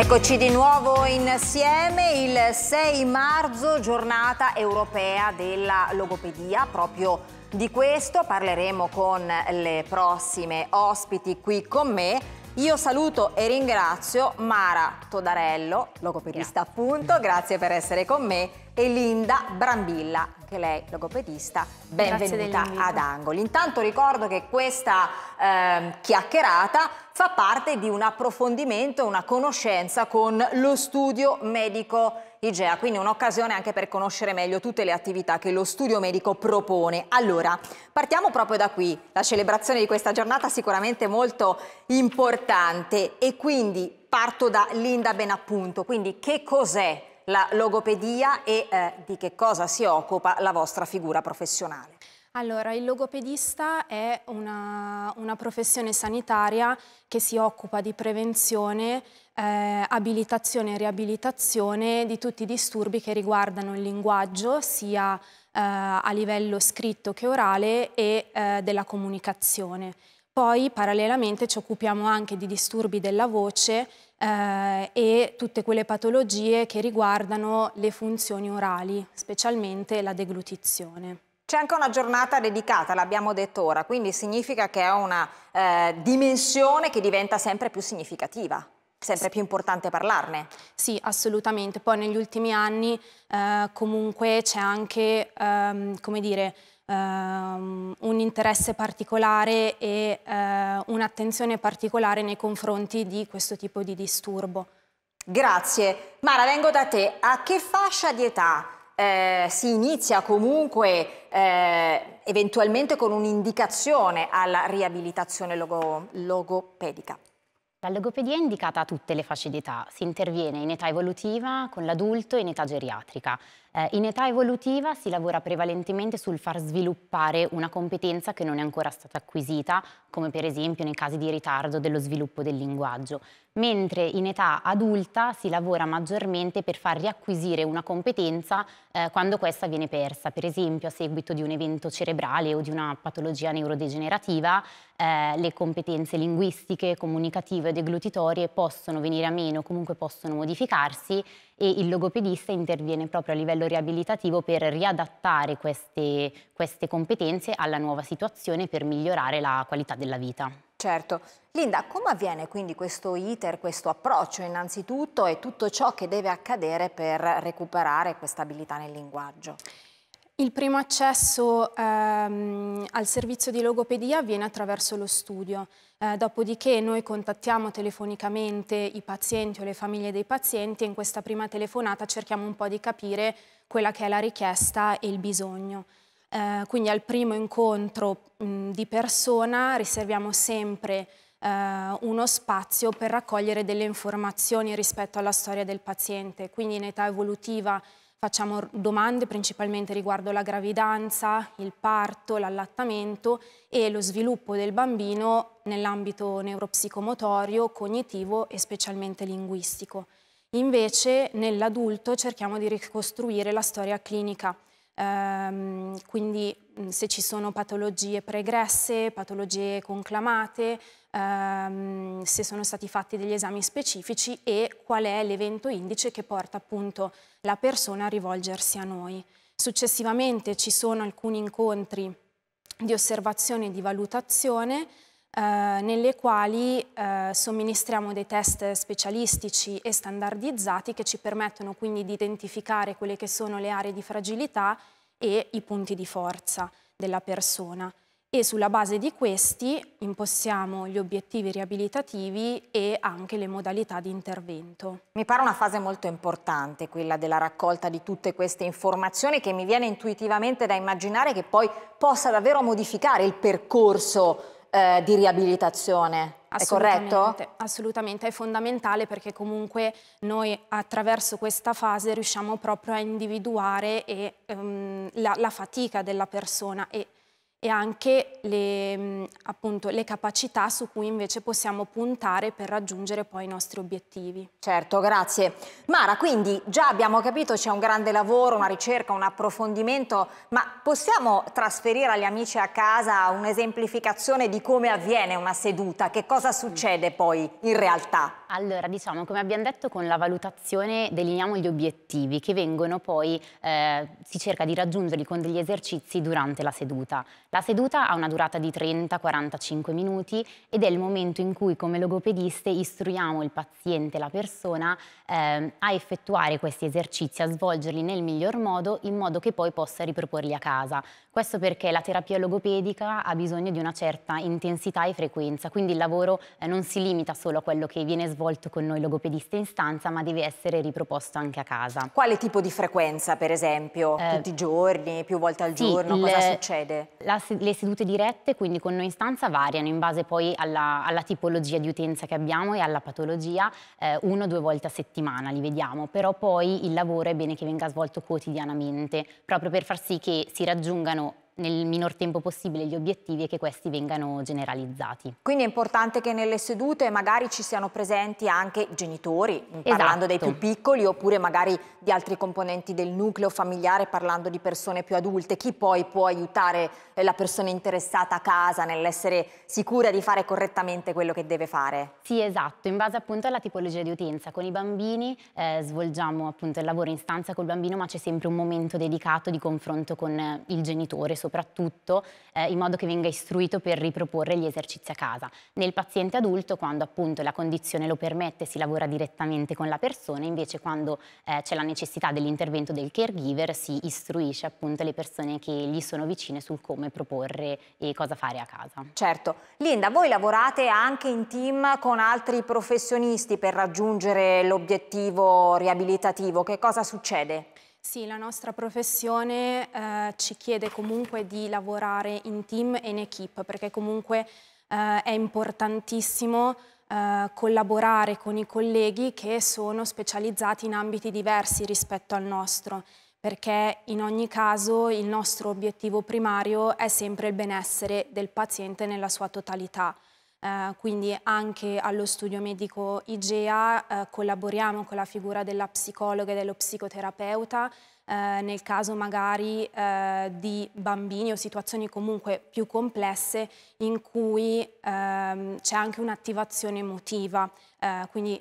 Eccoci di nuovo insieme il 6 marzo, giornata europea della logopedia, proprio di questo parleremo con le prossime ospiti qui con me. Io saluto e ringrazio Mara Todarello, logopedista yeah. appunto, grazie per essere con me, e Linda Brambilla, anche lei logopedista, benvenuta ad Angoli. Intanto ricordo che questa eh, chiacchierata fa parte di un approfondimento, una conoscenza con lo studio medico IGEA, quindi un'occasione anche per conoscere meglio tutte le attività che lo studio medico propone. Allora, partiamo proprio da qui, la celebrazione di questa giornata sicuramente molto importante e quindi parto da Linda Benappunto, quindi che cos'è la logopedia e eh, di che cosa si occupa la vostra figura professionale? Allora, il logopedista è una, una professione sanitaria che si occupa di prevenzione eh, abilitazione e riabilitazione di tutti i disturbi che riguardano il linguaggio, sia eh, a livello scritto che orale, e eh, della comunicazione. Poi parallelamente ci occupiamo anche di disturbi della voce eh, e tutte quelle patologie che riguardano le funzioni orali, specialmente la deglutizione. C'è anche una giornata dedicata, l'abbiamo detto ora, quindi significa che è una eh, dimensione che diventa sempre più significativa sempre più importante parlarne. Sì, assolutamente. Poi negli ultimi anni eh, comunque c'è anche, ehm, come dire, ehm, un interesse particolare e eh, un'attenzione particolare nei confronti di questo tipo di disturbo. Grazie. Mara, vengo da te. A che fascia di età eh, si inizia comunque eh, eventualmente con un'indicazione alla riabilitazione logo logopedica? La logopedia è indicata a tutte le fasce d'età, si interviene in età evolutiva, con l'adulto e in età geriatrica. Eh, in età evolutiva si lavora prevalentemente sul far sviluppare una competenza che non è ancora stata acquisita, come per esempio nei casi di ritardo dello sviluppo del linguaggio, mentre in età adulta si lavora maggiormente per far riacquisire una competenza eh, quando questa viene persa, per esempio a seguito di un evento cerebrale o di una patologia neurodegenerativa, eh, le competenze linguistiche, comunicative o deglutitorie possono venire a meno, comunque possono modificarsi e il logopedista interviene proprio a livello riabilitativo per riadattare queste, queste competenze alla nuova situazione per migliorare la qualità della vita. Certo. Linda, come avviene quindi questo iter, questo approccio innanzitutto e tutto ciò che deve accadere per recuperare questa abilità nel linguaggio? Il primo accesso ehm, al servizio di logopedia avviene attraverso lo studio. Eh, dopodiché noi contattiamo telefonicamente i pazienti o le famiglie dei pazienti e in questa prima telefonata cerchiamo un po' di capire quella che è la richiesta e il bisogno. Eh, quindi al primo incontro mh, di persona riserviamo sempre eh, uno spazio per raccogliere delle informazioni rispetto alla storia del paziente, quindi in età evolutiva Facciamo domande principalmente riguardo la gravidanza, il parto, l'allattamento e lo sviluppo del bambino nell'ambito neuropsicomotorio, cognitivo e specialmente linguistico. Invece nell'adulto cerchiamo di ricostruire la storia clinica, ehm, quindi Mm, se ci sono patologie pregresse, patologie conclamate, ehm, se sono stati fatti degli esami specifici e qual è l'evento indice che porta appunto la persona a rivolgersi a noi. Successivamente ci sono alcuni incontri di osservazione e di valutazione eh, nelle quali eh, somministriamo dei test specialistici e standardizzati che ci permettono quindi di identificare quelle che sono le aree di fragilità e i punti di forza della persona e sulla base di questi impostiamo gli obiettivi riabilitativi e anche le modalità di intervento. Mi pare una fase molto importante quella della raccolta di tutte queste informazioni che mi viene intuitivamente da immaginare che poi possa davvero modificare il percorso eh, di riabilitazione. È corretto? Assolutamente, è fondamentale perché comunque noi attraverso questa fase riusciamo proprio a individuare e, ehm, la, la fatica della persona e e anche le, appunto, le, capacità su cui invece possiamo puntare per raggiungere poi i nostri obiettivi. Certo, grazie. Mara, quindi già abbiamo capito c'è un grande lavoro, una ricerca, un approfondimento, ma possiamo trasferire agli amici a casa un'esemplificazione di come avviene una seduta? Che cosa succede poi in realtà? Allora, diciamo, come abbiamo detto, con la valutazione delineiamo gli obiettivi che vengono poi, eh, si cerca di raggiungerli con degli esercizi durante la seduta. La seduta ha una durata di 30-45 minuti ed è il momento in cui come logopediste istruiamo il paziente, la persona, eh, a effettuare questi esercizi, a svolgerli nel miglior modo in modo che poi possa riproporli a casa. Questo perché la terapia logopedica ha bisogno di una certa intensità e frequenza, quindi il lavoro eh, non si limita solo a quello che viene svolto con noi logopediste in stanza, ma deve essere riproposto anche a casa. Quale tipo di frequenza, per esempio? Eh, Tutti i giorni, più volte al sì, giorno? cosa succede? La le sedute dirette, quindi con noi in stanza, variano in base poi alla, alla tipologia di utenza che abbiamo e alla patologia, eh, una o due volte a settimana li vediamo, però poi il lavoro è bene che venga svolto quotidianamente, proprio per far sì che si raggiungano nel minor tempo possibile gli obiettivi e che questi vengano generalizzati. Quindi è importante che nelle sedute magari ci siano presenti anche i genitori, parlando dei più esatto. piccoli, oppure magari di altri componenti del nucleo familiare, parlando di persone più adulte. Chi poi può aiutare eh, la persona interessata a casa nell'essere sicura di fare correttamente quello che deve fare? Sì, esatto, in base appunto alla tipologia di utenza. Con i bambini eh, svolgiamo appunto il lavoro in stanza col bambino, ma c'è sempre un momento dedicato di confronto con il genitore, soprattutto soprattutto eh, in modo che venga istruito per riproporre gli esercizi a casa. Nel paziente adulto quando appunto la condizione lo permette si lavora direttamente con la persona, invece quando eh, c'è la necessità dell'intervento del caregiver si istruisce appunto le persone che gli sono vicine sul come proporre e cosa fare a casa. Certo. Linda, voi lavorate anche in team con altri professionisti per raggiungere l'obiettivo riabilitativo. Che cosa succede? Sì, la nostra professione eh, ci chiede comunque di lavorare in team e in equip perché comunque eh, è importantissimo eh, collaborare con i colleghi che sono specializzati in ambiti diversi rispetto al nostro perché in ogni caso il nostro obiettivo primario è sempre il benessere del paziente nella sua totalità. Eh, quindi anche allo studio medico IGEA eh, collaboriamo con la figura della psicologa e dello psicoterapeuta eh, nel caso magari eh, di bambini o situazioni comunque più complesse in cui ehm, c'è anche un'attivazione emotiva, eh, quindi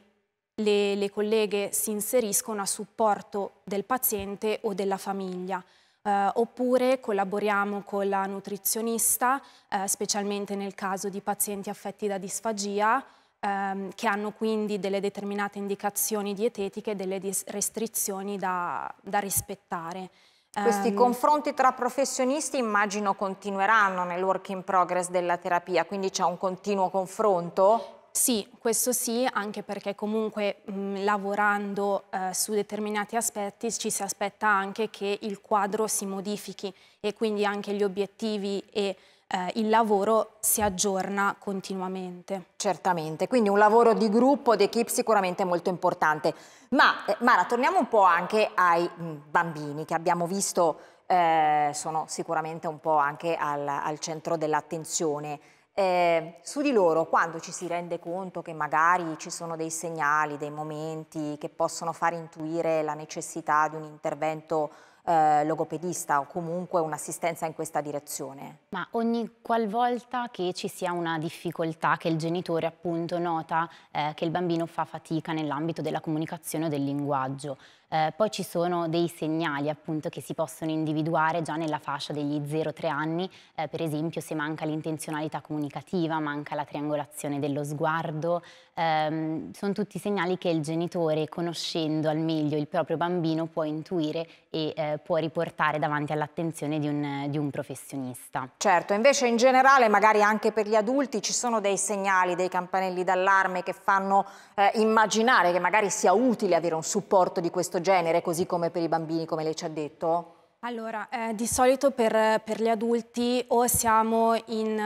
le, le colleghe si inseriscono a supporto del paziente o della famiglia eh, oppure collaboriamo con la nutrizionista, eh, specialmente nel caso di pazienti affetti da disfagia, ehm, che hanno quindi delle determinate indicazioni dietetiche e delle restrizioni da, da rispettare. Questi ehm, confronti tra professionisti immagino continueranno nel work in progress della terapia, quindi c'è un continuo confronto? Sì, questo sì, anche perché comunque mh, mm, lavorando eh, su determinati aspetti ci si aspetta anche che il quadro si modifichi e quindi anche gli obiettivi e eh, il lavoro si aggiorna continuamente. Certamente, quindi un lavoro di gruppo, di equip sicuramente molto importante. Ma eh, Mara, torniamo un po' anche ai mh, mm, bambini che abbiamo visto eh, sono sicuramente un po' anche al, al centro dell'attenzione eh, su di loro quando ci si rende conto che magari ci sono dei segnali, dei momenti che possono far intuire la necessità di un intervento eh, logopedista o comunque un'assistenza in questa direzione. Ma ogni qualvolta che ci sia una difficoltà che il genitore appunto nota eh, che il bambino fa fatica nell'ambito della comunicazione o del linguaggio, eh, poi ci sono dei segnali appunto che si possono individuare già nella fascia degli 0-3 anni, eh, per esempio se manca l'intenzionalità comunicativa, manca la triangolazione dello sguardo, ehm, sono tutti segnali che il genitore, conoscendo al meglio il proprio bambino, può intuire e eh, può riportare davanti all'attenzione di un, di un professionista. Certo, invece in generale magari anche per gli adulti ci sono dei segnali, dei campanelli d'allarme che fanno eh, immaginare che magari sia utile avere un supporto di questo genere, così come per i bambini, come lei ci ha detto? Allora, eh, di solito per, per, gli adulti o siamo in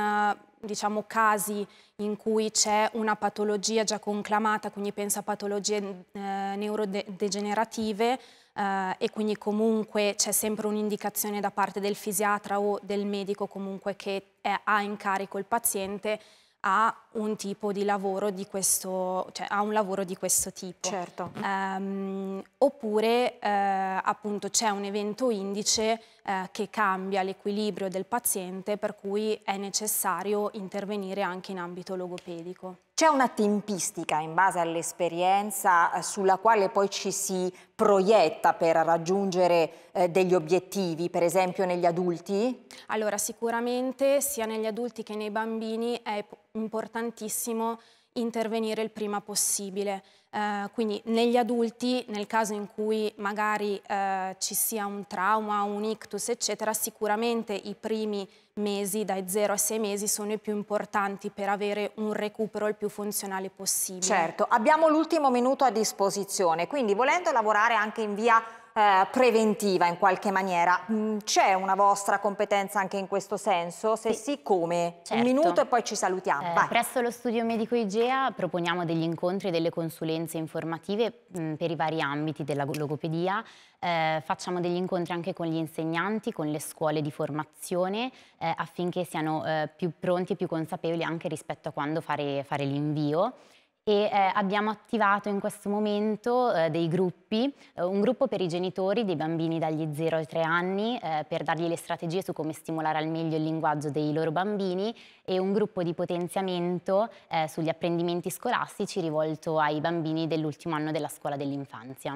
diciamo, casi in cui c'è una patologia già conclamata, quindi penso a patologie eh, neurodegenerative eh, e quindi comunque c'è sempre un'indicazione da parte del fisiatra o del medico comunque che è, ha in carico il paziente a un tipo di lavoro di questo, cioè a un lavoro di questo tipo. Certo. Um, oppure eh, appunto c'è un evento indice eh, che cambia l'equilibrio del paziente per cui è necessario intervenire anche in ambito logopedico. C'è una tempistica in base all'esperienza eh, sulla quale poi ci si proietta per raggiungere eh, degli obiettivi, per esempio negli adulti? Allora sicuramente sia negli adulti che nei bambini è importantissimo intervenire il prima possibile eh, quindi negli adulti, nel caso in cui magari eh, ci sia un trauma, un ictus, eccetera, sicuramente i primi mesi, dai 0 a 6 mesi, sono i più importanti per avere un recupero il più funzionale possibile. Certo, abbiamo l'ultimo minuto a disposizione, quindi volendo lavorare anche in via eh, preventiva in qualche maniera. Mm, c'è una vostra competenza anche in questo senso? Se sì, sì come? Certo. Un minuto e poi ci salutiamo. Eh, presso lo studio medico IGEA proponiamo degli incontri e delle consulenze informative mh, mm, per i vari ambiti della logopedia. Eh, facciamo degli incontri anche con gli insegnanti, con le scuole di formazione eh, affinché siano eh, più pronti e più consapevoli anche rispetto a quando fare, fare l'invio e eh, abbiamo attivato in questo momento eh, dei gruppi, eh, un gruppo per i genitori dei bambini dagli 0 ai 3 anni eh, per dargli le strategie su come stimolare al meglio il linguaggio dei loro bambini e un gruppo di potenziamento eh, sugli apprendimenti scolastici rivolto ai bambini dell'ultimo anno della scuola dell'infanzia.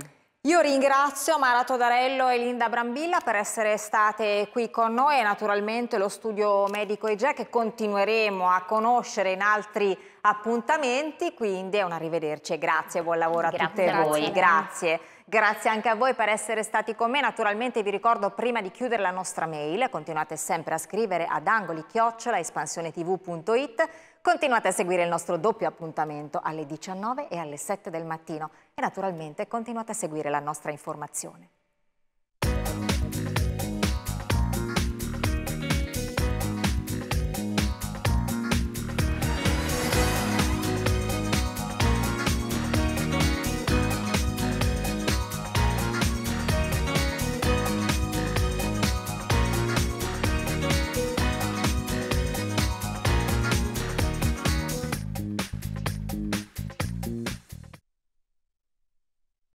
Io ringrazio Mara Todarello e Linda Brambilla per essere state qui con noi e naturalmente lo studio medico IGE che continueremo a conoscere in altri appuntamenti, quindi un arrivederci e grazie e buon lavoro a Gra tutte grazie. voi. Grazie. Grazie anche a voi per essere stati con me. Naturalmente vi ricordo prima di chiudere la nostra mail, continuate sempre a scrivere ad angoli-espansionetv.it, continuate a seguire il nostro doppio appuntamento alle 19 e alle 7 del mattino e naturalmente continuate a seguire la nostra informazione.